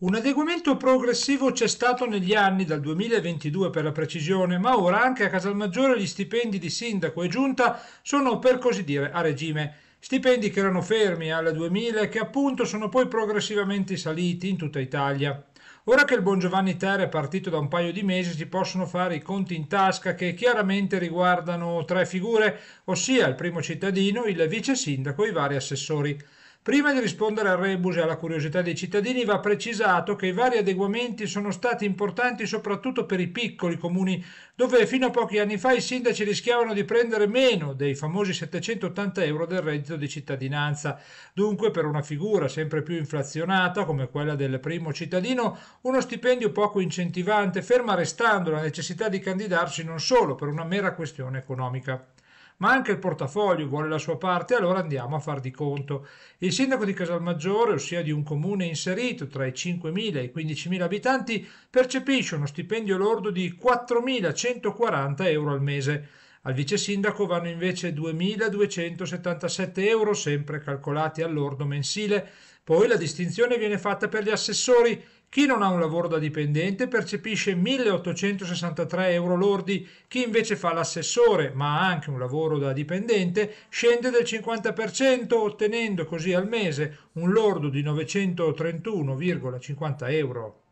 Un adeguamento progressivo c'è stato negli anni, dal 2022 per la precisione, ma ora anche a Casalmaggiore gli stipendi di sindaco e giunta sono per così dire a regime. Stipendi che erano fermi alle 2000 e che appunto sono poi progressivamente saliti in tutta Italia. Ora che il buon Giovanni Ter è partito da un paio di mesi si possono fare i conti in tasca che chiaramente riguardano tre figure, ossia il primo cittadino, il vice sindaco e i vari assessori. Prima di rispondere al rebus e alla curiosità dei cittadini va precisato che i vari adeguamenti sono stati importanti soprattutto per i piccoli comuni, dove fino a pochi anni fa i sindaci rischiavano di prendere meno dei famosi 780 euro del reddito di cittadinanza. Dunque per una figura sempre più inflazionata come quella del primo cittadino, uno stipendio poco incentivante, ferma restando la necessità di candidarsi non solo per una mera questione economica ma anche il portafoglio vuole la sua parte, allora andiamo a far di conto. Il sindaco di Casalmaggiore, ossia di un comune inserito tra i 5.000 e i 15.000 abitanti, percepisce uno stipendio lordo di 4.140 euro al mese. Al vice sindaco vanno invece 2.277 euro, sempre calcolati all'ordo mensile. Poi la distinzione viene fatta per gli assessori. Chi non ha un lavoro da dipendente percepisce 1.863 euro lordi, chi invece fa l'assessore ma ha anche un lavoro da dipendente scende del 50% ottenendo così al mese un lordo di 931,50 euro.